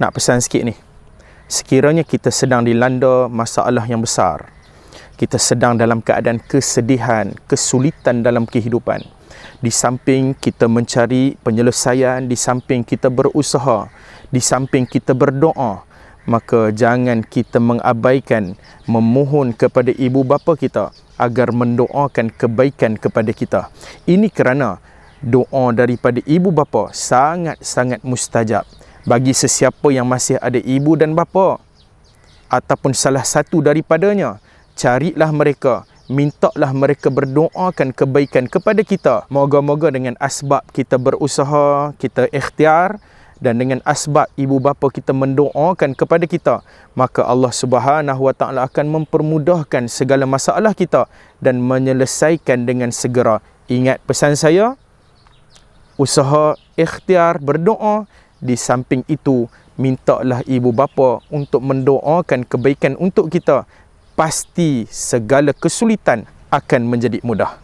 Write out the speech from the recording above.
nak pesan sikit ni. Sekiranya kita sedang dilanda masalah yang besar, kita sedang dalam keadaan kesedihan, kesulitan dalam kehidupan, di samping kita mencari penyelesaian, di samping kita berusaha, di samping kita berdoa, maka jangan kita mengabaikan memohon kepada ibu bapa kita agar mendoakan kebaikan kepada kita. Ini kerana doa daripada ibu bapa sangat-sangat mustajab bagi sesiapa yang masih ada ibu dan bapa ataupun salah satu daripadanya carilah mereka mintaklah mereka berdoakan kebaikan kepada kita moga-moga dengan asbab kita berusaha kita ikhtiar dan dengan asbab ibu bapa kita mendoakan kepada kita maka Allah Subhanahu Wa Taala akan mempermudahkan segala masalah kita dan menyelesaikan dengan segera ingat pesan saya usaha ikhtiar berdoa di samping itu mintalah ibu bapa untuk mendoakan kebaikan untuk kita pasti segala kesulitan akan menjadi mudah